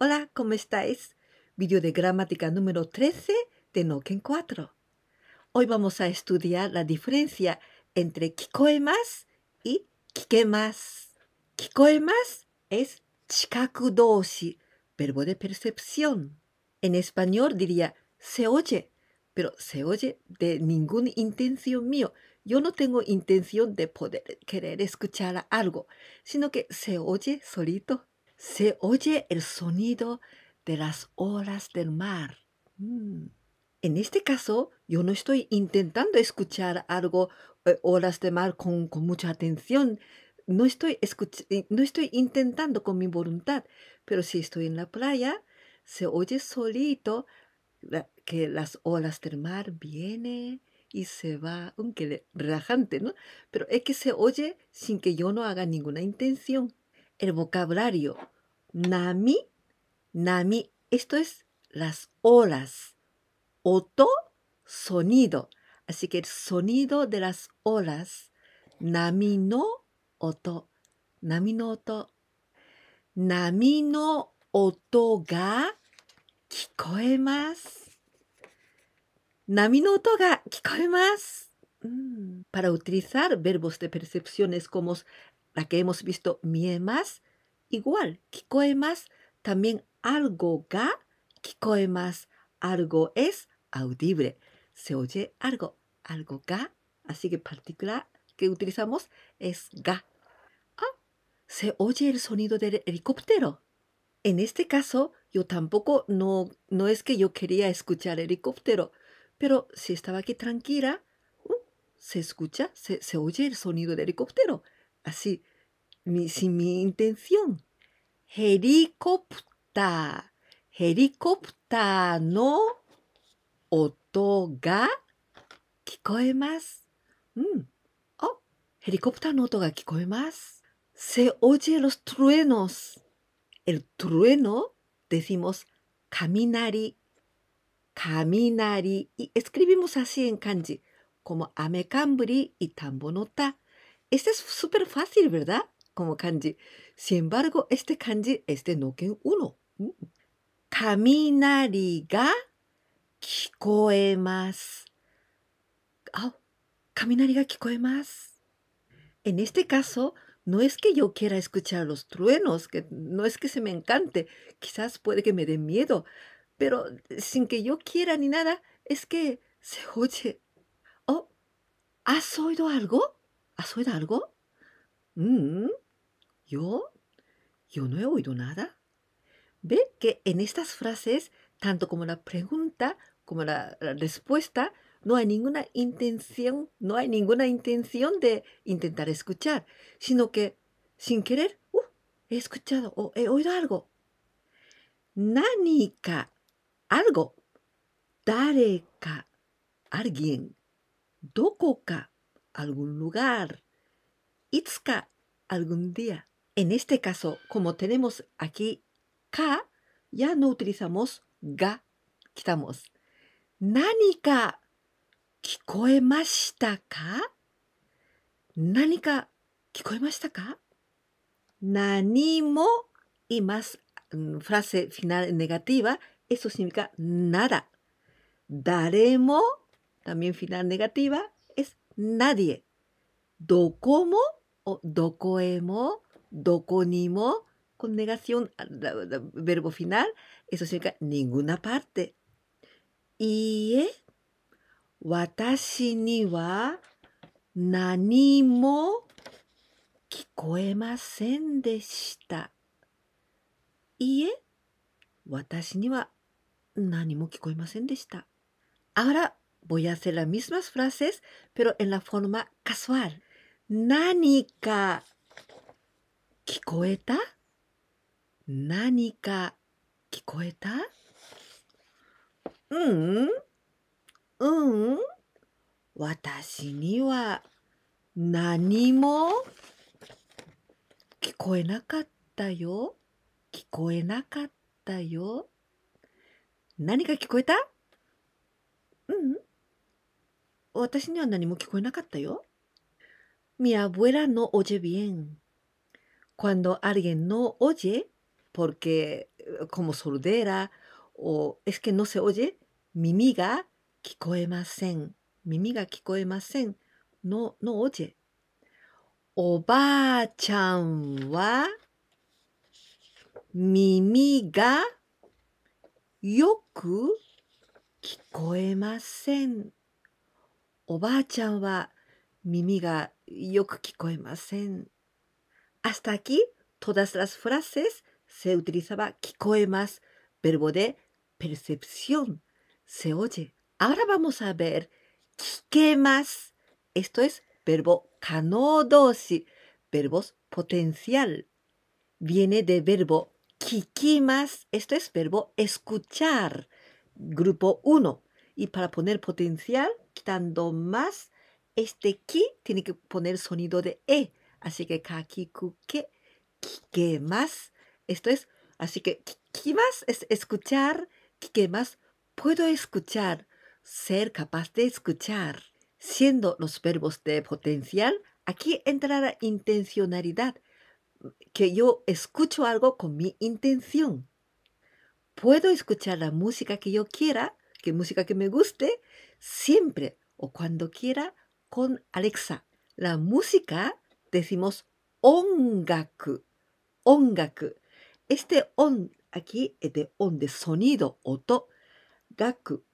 Hola, ¿cómo estáis? Video de gramática número 13 de Noken 4. Hoy vamos a estudiar la diferencia entre Kikoemas y kike es CHIKAKUDOSHI, verbo de percepción. En español diría se oye, pero se oye de ninguna intención mío, yo no tengo intención de poder querer escuchar algo, sino que se oye solito. Se oye el sonido de las olas del mar. Mm. En este caso, yo no estoy intentando escuchar algo, eh, olas de mar, con, con mucha atención. No estoy, eh, no estoy intentando con mi voluntad, pero si estoy en la playa, se oye solito que las olas del mar vienen y se va, aunque relajante, ¿no? Pero es que se oye sin que yo no haga ninguna intención. El vocabulario nami, nami, esto es las olas. Oto, sonido. Así que el sonido de las olas, nami no oto, nami no oto, nami no oto ga kikoemas. Mm. Para utilizar verbos de percepciones como la que hemos visto miemas, igual kikoemas, también algo ga kikoemas, algo es audible, se oye algo, algo ga, así que particular que utilizamos es ga. Ah, se oye el sonido del helicóptero. En este caso, yo tampoco, no es que yo quería escuchar helicóptero, pero si estaba aquí tranquila, uh, se escucha, se, oye el sonido del helicóptero. Así, mi, sin mi intención. Helicóptero. Helicóptero no ¿Otoga? ga kikoemas Mm. Oh, helicóptero no oto ga Se oye los truenos. El trueno decimos kaminari Kaminari, y escribimos así en kanji, como cambri y tambonota. Este es súper fácil, ¿verdad? Como kanji. Sin embargo, este kanji es de Noken 1. Mm. Caminari ga kikoemas. Oh caminari ga kikoemas. En este caso, no es que yo quiera escuchar los truenos, que no es que se me encante, quizás puede que me dé miedo pero eh, sin que yo quiera ni nada, es que se oye. Oh, ¿has oído algo? ¿Has oído algo? Mm, ¿Yo? Yo no he oído nada. Ve que en estas frases, tanto como la pregunta como la, respuesta, no hay ninguna intención, no hay ninguna intención de intentar escuchar, sino que sin querer, uh, he escuchado o he oído algo. ka? algo. Dareka, alguien. Dokoka, algún lugar. Itzka algún día. En este caso, como tenemos aquí ka, ya no utilizamos ga, quitamos. Nanika, kikoemashita ka? Nanika, kikoemashita ka? Nanimo y más mm, frase final negativa eso significa nada. Daremo, también final negativa, es nadie. Docomo, o dokoemo, dokonimo, con negación, verbo final, eso significa ninguna parte. Ie, ¿eh? watashi ni wa nanimo kikoemasen deshita. Ie, ¿eh? watashi 何も聞こえませんでした。あら、o r a voy a hacer las mismas frases, pero en la forma casual. 何か聞こえた何か聞こえたうん、うん、私には何も聞こえなかったよ。聞こえなかったよ。何か聞こえたうん。私には何も聞こえなかったよ。Mi abuela no oye bien. Cuando alguien no oye, porque como sordera o es que no se oye, mimi ga kikoemasen. Mimi ga kikoemasen. No, no oye. Oba-chan wa mimi ga Yoku Hasta aquí todas las frases se utilizaba verbo de percepción. Se oye. Ahora vamos a ver Esto es verbo kanodoshi. Verbos potencial. Viene de verbo kikimas, esto es verbo escuchar, grupo 1. Y para poner potencial, quitando más, este ki tiene que poner sonido de e. Así que kakikuke, más. Esto es, así que kikimas es escuchar, más puedo escuchar, ser capaz de escuchar. Siendo los verbos de potencial, aquí entra la intencionalidad que yo escucho algo con mi intención. Puedo escuchar la música que yo quiera, que música que me guste, siempre o cuando quiera con Alexa. La música decimos ongaku, ongaku. Este on aquí es de on, de sonido, oto, gaku.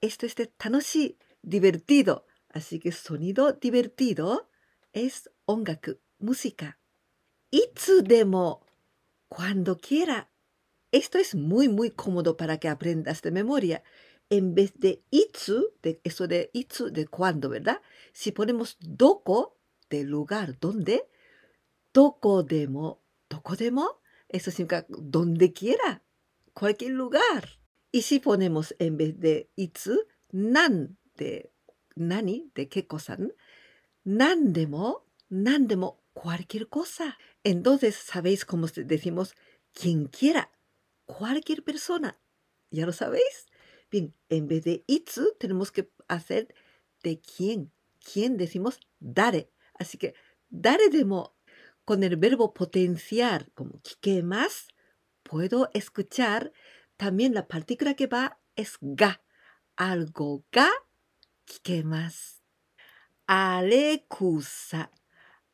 Esto este es de tanoshi, divertido. Así que sonido divertido es ongaku, música. ITSU DEMO, cuando quiera. Esto es muy, muy cómodo para que aprendas de memoria. En vez de itsu, de eso de itsu, de cuando, ¿verdad? Si ponemos doko, de lugar, ¿DÓNDE? doko demo, doko demo, eso significa donde quiera, cualquier lugar. Y si ponemos en vez de itsu, nan, de nani, de qué cosa, nan demo, nan demo, cualquier cosa. Entonces, ¿sabéis cómo decimos quien quiera? Cualquier persona. ¿Ya lo sabéis? Bien, en vez de itsu tenemos que hacer de quién. ¿Quién decimos dare? Así que dare demo con el verbo potenciar como QUIQUE más puedo escuchar también la partícula que va es ga. Algo ga más. Alecusa.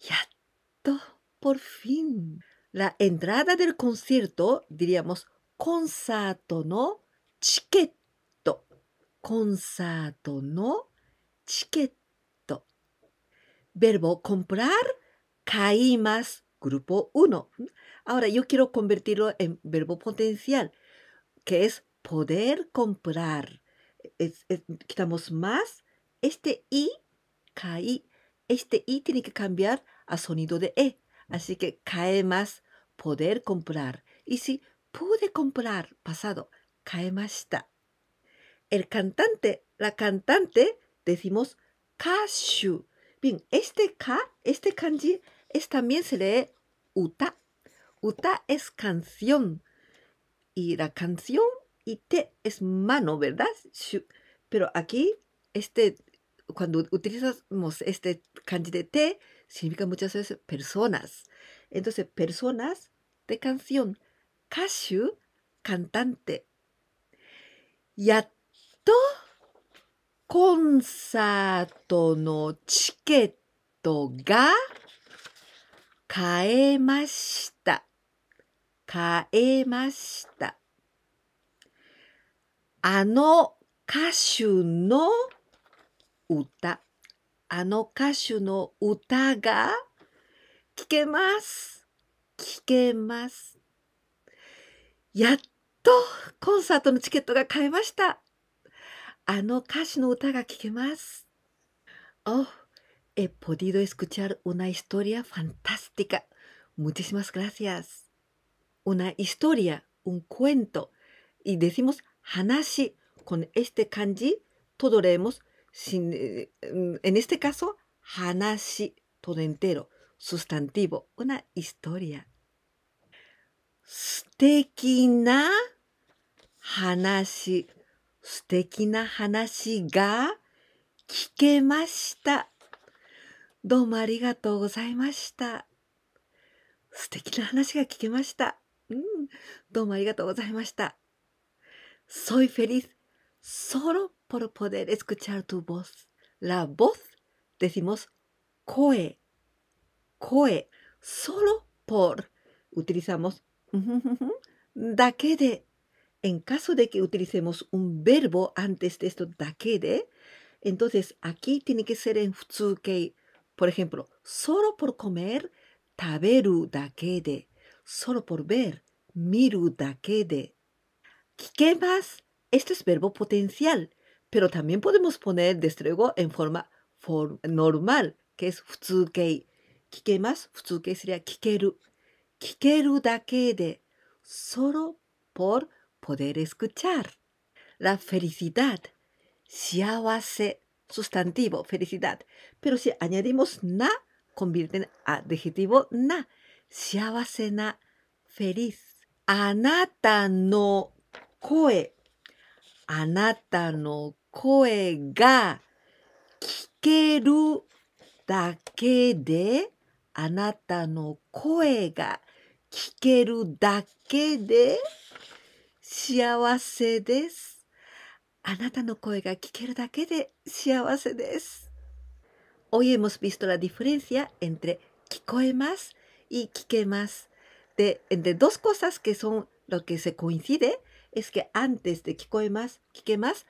Ya todo, por fin. La entrada del concierto, diríamos, consato no chiqueto. Consato no chiqueto. Verbo comprar, CAÍ MÁS, grupo 1. Ahora yo quiero convertirlo en verbo potencial, que es poder comprar. quitamos más este i, caí. Este I tiene que cambiar a sonido de E. Así que cae más poder comprar. Y si pude comprar, pasado, cae está. El cantante, la cantante, decimos kashu. Bien, este ka, este kanji, también se lee uta. Uta es canción. Y la canción y te es mano, ¿verdad? Pero aquí, este cuando utilizamos este kanji de te, significa muchas veces personas. Entonces, personas de canción, kashu, cantante. Ya t コンサートのチケットが買えました。買えました。あの歌手の歌、あの歌手の歌が聞けます。聞けます。やっとコンサートのチケットが買えました。あの歌手の歌が聞けます。Oh, he podido escuchar una historia fantástica. Muchísimas gracias. Una historia, un cuento. Y decimos 話 con este kanji. Todo leemos sin, en este caso, hanashi, todo entero, sustantivo, una historia. Stekina hanashi, stekina hanashi ga kikemashita. どうもありがとうございました。素敵な話が聞けました。うん。どうもありがとうございました。Soy feliz solo por poder escuchar tu voz. La voz, decimos, koe. Koe, solo por. Utilizamos dakede. En caso de que utilicemos un verbo antes de esto dakede, entonces aquí tiene que ser en futsukei. Por ejemplo, solo por comer, taberu dakede. Solo por ver, miru dakede. ¿Qué más? Esto es verbo potencial. Pero también podemos poner destrego en forma normal, que es futsukei. más? futsukei sería kikeru. Kikeru dake de, solo por poder escuchar. La felicidad, shiawase, sustantivo, felicidad. Pero si añadimos na, convierten a adjetivo na. Shiawase na, feliz. Anata no koe. Anata no 声が聞けるだけで、あなたの声が聞けるだけで幸せです。あなたの声が聞けるだけで幸せです。Hoy hemos visto la diferencia entre 聞こえます y 聞けます。De, entre dos cosas que son lo que se coincide es que antes de 聞こえます、聞けます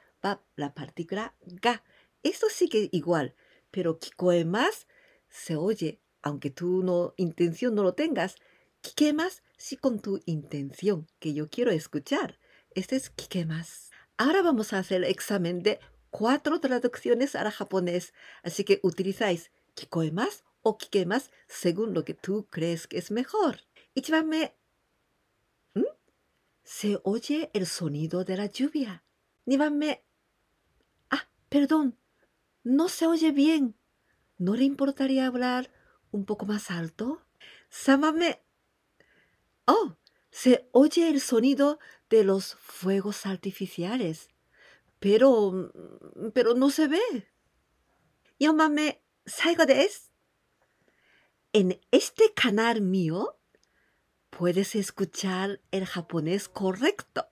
la partícula ga. Eso sigue igual, pero kikoe más se oye, aunque tú no intención no lo tengas. Kike más sí con tu intención, que yo quiero escuchar. Este es kike más. Ahora vamos a hacer el examen de cuatro traducciones al japonés, así que utilizáis kikoe más o kike más según lo que tú crees que es mejor. Ichibame, ¿Mm? ¿se oye el sonido de la lluvia? 2 Perdón, no se oye bien. ¿No le importaría hablar un poco más alto? Sámame. Oh, se oye el sonido de los fuegos artificiales. Pero. Mm, pero no se ve. de eso En este canal mío puedes escuchar el japonés correcto.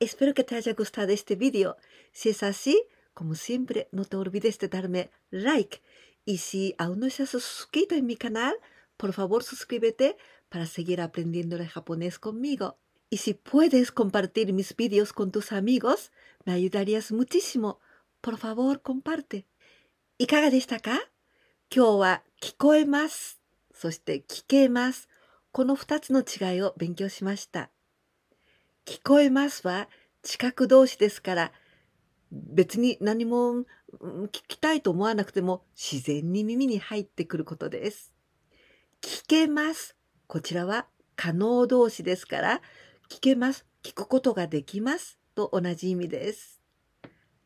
Espero que te haya gustado este vídeo. Si es así, Como siempre, no te olvides de darme like. Y si aún no estás suscrito en mi canal, por favor suscríbete para seguir aprendiendo el japonés conmigo. Y si puedes compartir mis vídeos con tus amigos, me ayudarías muchísimo. Por favor, comparte. いかがでしたか今日は聞こえます。そして聞けます。この2つの違いを勉強しました。聞こえますは近く同士ですから、別に何も聞きたいと思わなくても自然に耳に入ってくることです。聞けます。こちらは可能動詞ですから、聞けます。聞くことができますと同じ意味です。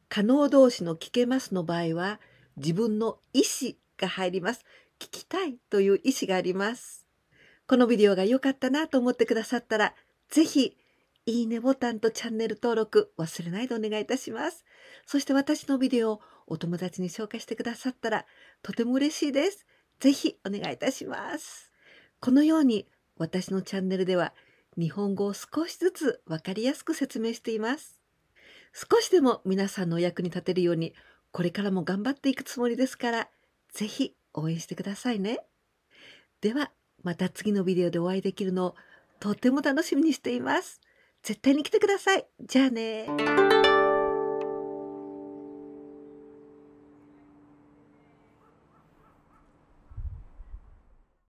可能動詞の聞けますの場合は、自分の意思が入ります。聞きたいという意思があります。このビデオが良かったなと思ってくださったら、ぜひ、いいねボタンとチャンネル登録忘れないでお願いいたします。そして私のビデオをお友達に紹介してくださったらとても嬉しいです。ぜひお願いいたします。このように私のチャンネルでは日本語を少しずつわかりやすく説明しています。少しでも皆さんのお役に立てるようにこれからも頑張っていくつもりですからぜひ応援してくださいね。ではまた次のビデオでお会いできるのをとても楽しみにしています。絶対に来てください。じゃあね